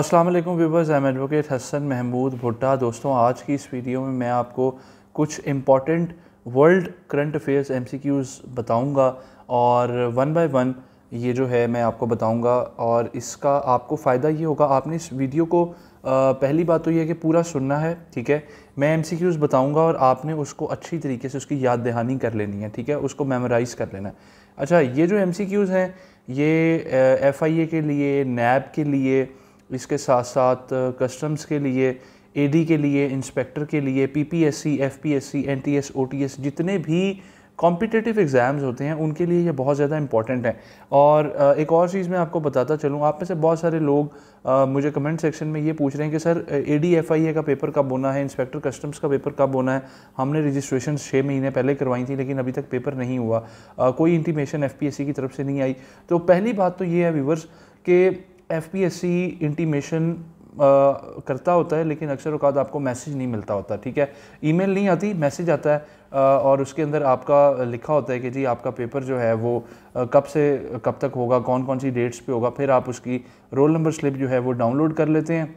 अस्सलाम वालेकुम viewers I am advocate Hasan Mahmood Bhutta दोस्तों आज की इस वीडियो में मैं आपको कुछ important world current affairs M C Qs बताऊँगा और वन बाय वन ये जो है मैं आपको बताऊँगा और इसका आपको फ़ायदा ये होगा आपने इस वीडियो को आ, पहली बात तो ये है कि पूरा सुनना है ठीक है मैं एम सी क्यूज़ बताऊँगा और आपने उसको अच्छी तरीके से उसकी याद दहानी कर लेनी है ठीक है उसको मेमोराइज़ कर लेना है अच्छा ये जो एम सी क्यूज़ हैं ये एफ़ आई ए के लिए नैब के लिए इसके साथ साथ कस्टम्स के लिए एडी के लिए इंस्पेक्टर के लिए पीपीएससी एफपीएससी एनटीएस ओटीएस जितने भी कॉम्पिटिटिव एग्ज़ाम्स होते हैं उनके लिए ये बहुत ज़्यादा इंपॉर्टेंट है और एक और चीज़ मैं आपको बताता चलूँ आप में से बहुत सारे लोग आ, मुझे कमेंट सेक्शन में ये पूछ रहे हैं कि sir A D F I A का पेपर कब होना है इंस्पेक्टर कस्टम्स का पेपर कब होना है हमने रजिस्ट्रेशन छः महीने पहले करवाई थी लेकिन अभी तक पेपर नहीं हुआ आ, कोई intimation F P S C की तरफ से नहीं आई तो पहली बात तो ये है व्यूवर्स कि F P S C intimation करता होता है लेकिन अक्सर अवकात आपको मैसेज नहीं मिलता होता ठीक है ईमेल नहीं आती मैसेज आता है और उसके अंदर आपका लिखा होता है कि जी आपका पेपर जो है वो कब से कब तक होगा कौन कौन सी डेट्स पे होगा फिर आप उसकी रोल नंबर स्लिप जो है वो डाउनलोड कर लेते हैं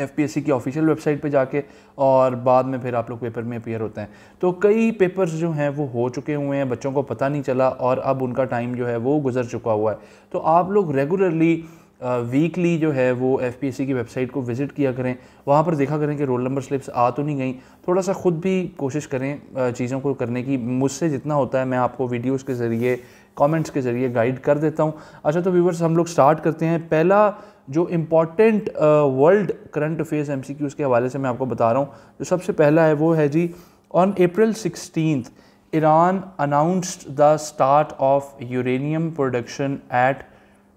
एफ पी एस सी की ऑफिशियल वेबसाइट पे जाके और बाद में फिर आप लोग पेपर में अपेयर होते हैं तो कई पेपर्स जो हैं वो हो चुके हुए हैं बच्चों को पता नहीं चला और अब उनका टाइम जो है वो गुजर चुका हुआ है तो आप लोग रेगुलरली वीकली जो है वो एफ की वेबसाइट को विज़िट किया करें वहाँ पर देखा करें कि रोल नंबर स्लिप्स आ तो नहीं गई थोड़ा सा ख़ुद भी कोशिश करें चीज़ों को करने की मुझसे जितना होता है मैं आपको वीडियोस के ज़रिए कमेंट्स के ज़रिए गाइड कर देता हूँ अच्छा तो व्यूवर्स हम लोग स्टार्ट करते हैं पहला जो important world current affairs M के हवाले से मैं आपको बता रहा हूँ जो सबसे पहला है वो है जी on April sixteen Iran announced the start of uranium production at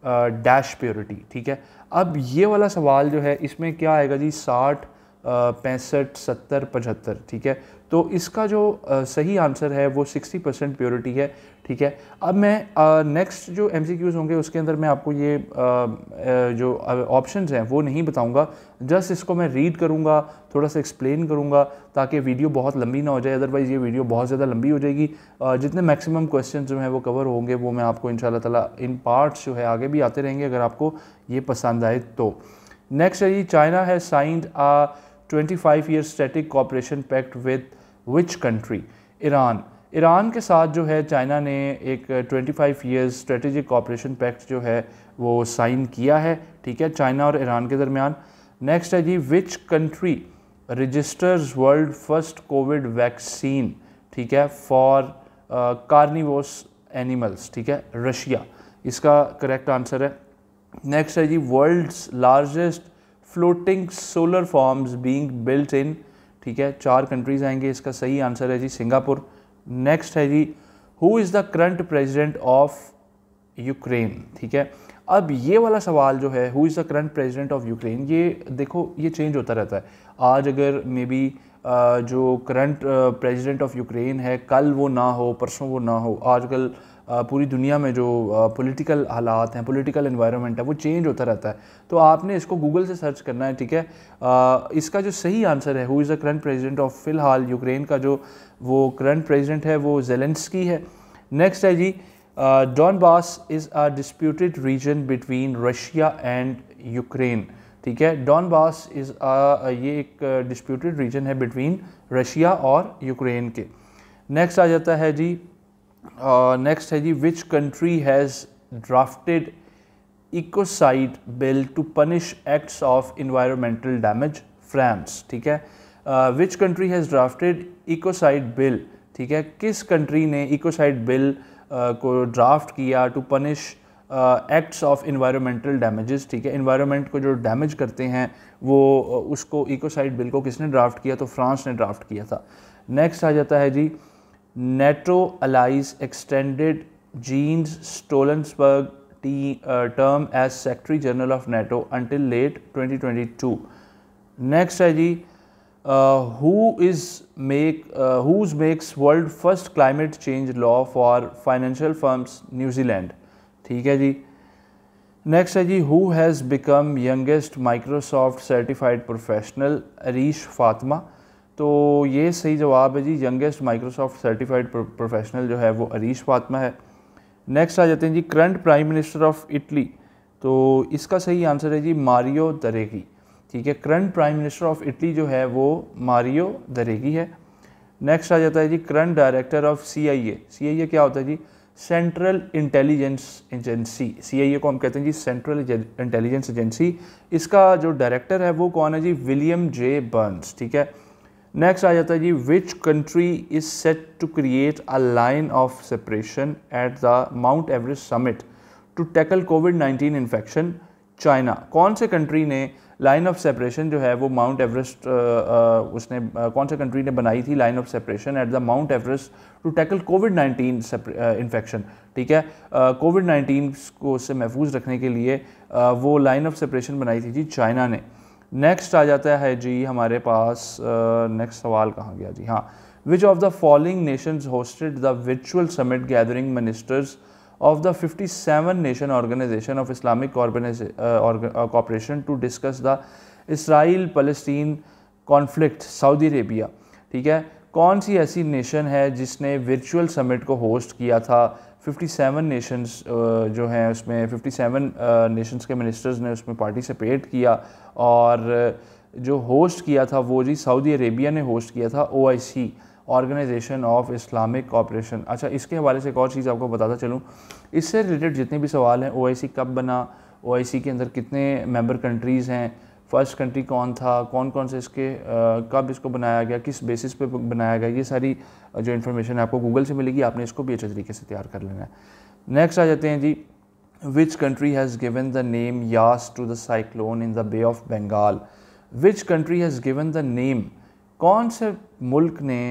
dash purity ठीक है अब ये वाला सवाल जो है इसमें क्या आएगा जी साठ पैंसठ सत्तर पचहत्तर ठीक है तो इसका जो सही आंसर है वो 60 परसेंट प्योरिटी है ठीक है अब मैं नेक्स्ट जो एम होंगे उसके अंदर मैं आपको ये आ, जो ऑप्शन हैं वो नहीं बताऊंगा जस्ट इसको मैं रीड करूंगा थोड़ा सा एक्सप्लेन करूंगा ताकि वीडियो बहुत लंबी ना हो जाए अदरवाइज़ ये वीडियो बहुत ज़्यादा लंबी हो जाएगी आ, जितने मैक्सिमम क्वेश्चन जो हैं वो कवर होंगे वो मैं आपको इन ताला इन पार्ट्स जो है आगे भी आते रहेंगे अगर आपको ये पसंद आए तो नेक्स्ट है ये चाइना है signed twenty five year strategic cooperation pact with which country Iran Iran के साथ जो है चाइना ने एक 25 five years strategic cooperation pact जो है वो साइन किया है ठीक है चाइना और ईरान के दरमियान नेक्स्ट है जी which country registers world first covid vaccine ठीक है फॉर कार्निवोस एनिमल्स ठीक है रशिया इसका करेक्ट आंसर है नेक्स्ट है जी world's largest floating solar farms being built in ठीक है चार कंट्रीज़ आएंगे इसका सही आंसर है जी सिंगापुर नेक्स्ट है जी who is the current president of Ukraine ठीक है अब ये वाला सवाल जो है who is the current president of Ukraine ये देखो ये चेंज होता रहता है आज अगर मे बी जो करंट प्रेजिडेंट ऑफ यूक्रेन है कल वो ना हो परसों वो ना हो आजकल uh, पूरी दुनिया में जो पॉलिटिकल हालात हैं पॉलिटिकल इन्वायरमेंट है वो चेंज होता रहता है तो आपने इसको गूगल से सर्च करना है ठीक है इसका जो सही आंसर है who is the current president of फिलहाल यूक्रेन का जो वो करंट प्रेजिडेंट है वो जेलेंस्की है नेक्स्ट है जी Donbas is a disputed region between Russia and Ukraine ठीक है डॉन बास इज़ ये एक डिस्प्यूटेड रीजन है बिटवीन रशिया और यूक्रेन के नेक्स्ट आ जाता है जी नेक्स्ट है जी which country has drafted ecocide bill to punish acts of environmental damage France ठीक है which country has drafted ecocide bill ठीक है किस कंट्री ने इकोसाइड बिल uh, को ड्राफ्ट किया to punish acts of environmental damages ठीक है इन्वायरमेंट को जो डैमेज करते हैं वो उसको इकोसाइड बिल को किसने ड्राफ्ट किया तो फ्रांस ने ड्राफ्ट किया था नेक्स्ट आ जाता है जी uh, NATO allies extended Jens Stoltenberg uh, term as Secretary General of NATO until late 2022. Next है uh, who is make uh, makes world first climate change law for financial firms New Zealand. okay, है जी next है जी who has become youngest Microsoft तो ये सही जवाब है जी यंगेस्ट माइक्रोसॉफ्ट सर्टिफाइड प्रोफेशनल जो है वो अरीश फातमा है नेक्स्ट आ जाते हैं जी current prime minister of Italy तो इसका सही आंसर है जी मारियो दरेगी ठीक है current prime minister of Italy जो है वो मारियो दरेगी है नेक्स्ट आ जाता है जी current director of C I A C I A क्या होता है जी Central Intelligence Agency C I A को हम कहते हैं जी सेंट्रल इंटेलिजेंस एजेंसी इसका जो डायरेक्टर है वो कौन है जी विलियम जे बर्न्स ठीक है नेक्स्ट आ जाता है जी which country is set to create a line of separation at the Mount Everest summit to tackle covid 19 infection China कौन से कंट्री ने लाइन ऑफ सेपरेशन जो है वो माउंट एवरेस्ट उसने कौन से कंट्री ने बनाई थी line of separation at the Mount Everest to tackle covid 19 infection ठीक है कोविड 19 को उससे महफूज रखने के लिए uh, वो लाइन ऑफ सेपरेशन बनाई थी जी चाइना ने नेक्स्ट आ जाता है जी हमारे पास नेक्स्ट सवाल कहाँ गया जी हाँ which of the following nations hosted the विचुअल summit gathering ministers of the 57 nation Organisation of Islamic Cooperation to discuss the Israel फलस्तीन कॉन्फ्लिक्ट सऊदी अरेबिया ठीक है कौन सी ऐसी नेशन है जिसने वर्चुअल समिट को होस्ट किया था 57 नेशंस uh, जो हैं उसमें 57 नेशंस uh, के मिनिस्टर्स ने उसमें पार्टिसिपेट किया और uh, जो होस्ट किया था वो जी सऊदी अरेबिया ने होस्ट किया था O Organisation of Islamic Cooperation अच्छा इसके हवाले से एक और चीज़ आपको बताता चलूँ इससे रिलेटेड जितने भी सवाल हैं ओ कब बना ओ के अंदर कितने मेम्बर कंट्रीज़ हैं फर्स्ट कंट्री कौन था कौन कौन से इसके कब इसको बनाया गया किस बेसिस पे बनाया गया ये सारी जो इन्फॉर्मेशन आपको गूगल से मिलेगी आपने इसको भी अच्छे तरीके से तैयार कर लेना है नेक्स्ट आ जाते हैं जी which country has given the name Yaas to the cyclone in the Bay of Bengal which country has given the name कौन से मुल्क ने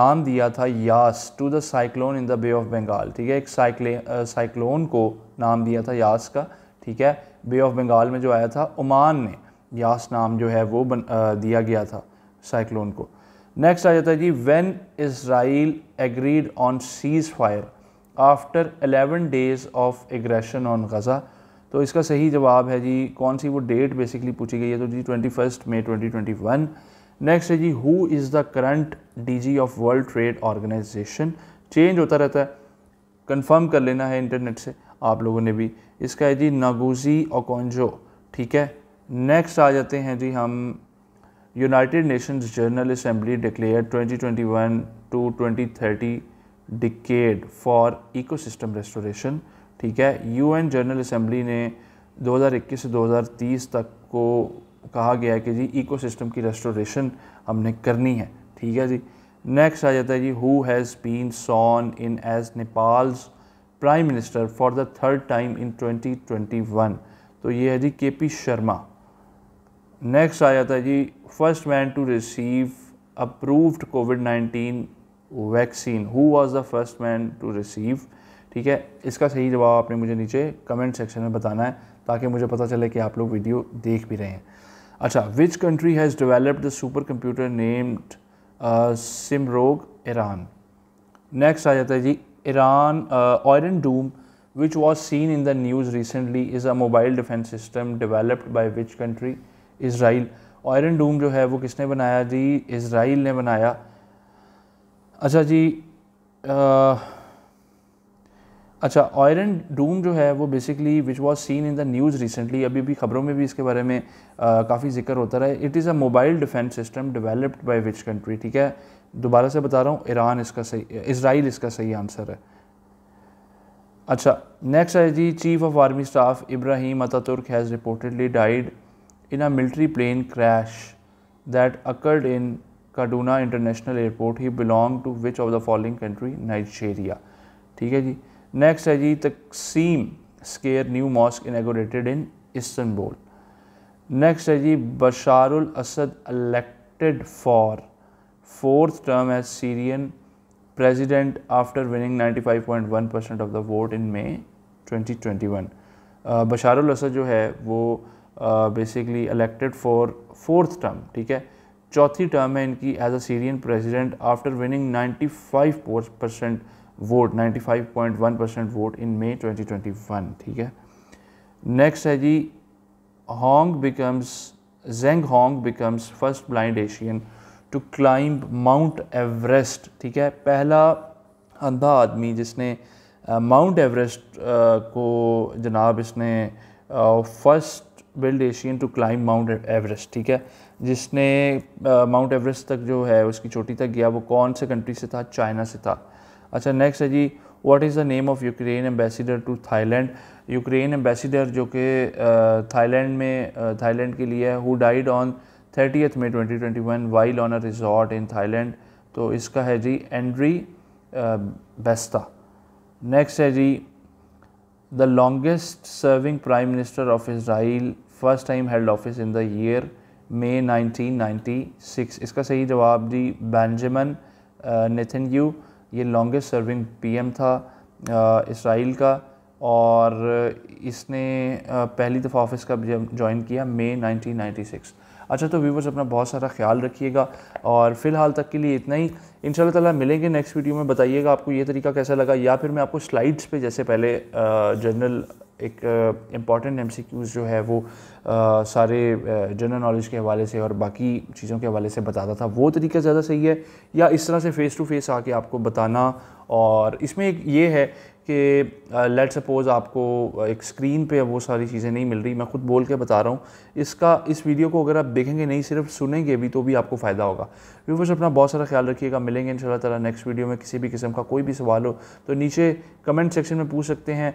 नाम दिया था Yaas to the cyclone in the Bay of Bengal ठीक है एक साइक्ले साइक्लोन को नाम दिया था यास का ठीक है बे ऑफ बंगाल में जो आया था ओमान ने यास नाम जो है वो बन, आ, दिया गया था साइक्लोन को नेक्स्ट आ जाता है जी when Israel agreed on ceasefire after 11 days of aggression on Gaza तो इसका सही जवाब है जी कौन सी वो डेट बेसिकली पूछी गई है तो जी twenty first May twenty twenty one next है जी who is the current D of World Trade Organisation change होता रहता है कंफर्म कर लेना है इंटरनेट से आप लोगों ने भी इसका है जी नागोजी ओकोंजो ठीक है नेक्स्ट आ जाते हैं जी हम United Nations General Assembly declare 2021 to 2030 decade for ecosystem restoration ठीक है यूएन जनरल असम्बली ने 2021 से 2030 तक को कहा गया है कि जी इकोसिस्टम की रेस्टोरेशन हमने करनी है ठीक है जी नेक्स्ट आ जाता है जी who has been sworn in as Nepal's prime minister for the third time in 2021 तो ये है जी के पी शर्मा नेक्स्ट आ जाता है जी first man to receive approved covid nineteen vaccine who was the first man to receive ठीक है इसका सही जवाब आपने मुझे नीचे कमेंट सेक्शन में बताना है ताकि मुझे पता चले कि आप लोग वीडियो देख भी रहे हैं अच्छा which country has developed the super computer named Simorgh Iran next आ जाता है जी Iran Iron Dome which was seen in the news recently is a mobile defence system developed by which country Israel Iron Dome जो है वो किसने बनाया जी Israel ने बनाया अच्छा जी आ, अच्छा आयरन डूम जो है वो basically which was seen in the news recently अभी भी खबरों में भी इसके बारे में काफ़ी जिक्र होता रहा है it is a mobile defence system developed by which country ठीक है दोबारा से बता रहा हूँ ईरान इसका सही इसराइल इसका सही आंसर है अच्छा नेक्स्ट है जी chief of army staff Ibrahim अता तुर्क has reportedly died in a military plane crash that occurred in Kaduna International Airport. He belonged to which of the following country? Nigeria. ठीक है जी नेक्स्ट है जी Taksim square new mosque inaugurated in Istanbul next है जी बशारुल Asad elected for fourth term as Syrian president after winning 95.1 percent of the vote in May 2021. बशारुल Asad जो है वो basically elected for fourth term ठीक है चौथी टर्म है इनकी as a Syrian president after winning 95 percent vote 95.1 percent vote in May 2021 ठीक है नेक्स्ट है जी Hong becomes Zheng Hong becomes first blind Asian to climb Mount Everest ठीक है पहला अंधा आदमी जिसने माउंट uh, एवरेस्ट uh, को जनाब इसने first uh, blind Asian to climb Mount Everest ठीक है जिसने माउंट uh, एवरेस्ट तक जो है उसकी चोटी तक गया वो कौन से कंट्री से था चाइना से था अच्छा नेक्स्ट है जी what is the name of Ukraine ambassador to Thailand Ukraine ambassador जो कि थाईलैंड में थाईलैंड के लिए है who died on thirtieth May twenty while on a resort in Thailand तो इसका है जी एंड्री बेस्ता नेक्स्ट है जी the longest serving prime minister of Israel first time held office in the year May 1996 इसका सही जवाब दी बेंजामिन नेथन यू ये लॉन्गेस्ट सर्विंग पीएम था इसराइल uh, का और इसने uh, पहली दफ़ा ऑफिस का ज्वाइन किया मे 1996 अच्छा तो व्यूवर्स अपना बहुत सारा ख्याल रखिएगा और फिलहाल तक के लिए इतना ही इन ताला मिलेंगे नेक्स्ट वीडियो में बताइएगा आपको ये तरीका कैसा लगा या फिर मैं आपको स्लाइड्स पे जैसे पहले जनरल uh, एक इम्पॉर्टेंट uh, एम जो है वो आ, uh, सारे जनरल uh, नॉलेज के हवाले से और बाकी चीज़ों के हवाले से बताता था वो तरीका ज़्यादा सही है या इस तरह से फ़ेस टू फेस आके आपको बताना और इसमें एक ये है कि लेट सपोज़ आपको एक स्क्रीन पे वो सारी चीज़ें नहीं मिल रही मैं खुद बोल के बता रहा हूँ इसका इस वीडियो को अगर आप देखेंगे नहीं सिर्फ सुनेंगे भी तो भी आपको फ़ायदा होगा व्यूवर्स अपना बहुत सारा ख्याल रखिएगा मिलेंगे इन ताला नेक्स्ट वीडियो में किसी भी किस्म का कोई भी सवाल हो तो नीचे कमेंट सेक्शन में पूछ सकते हैं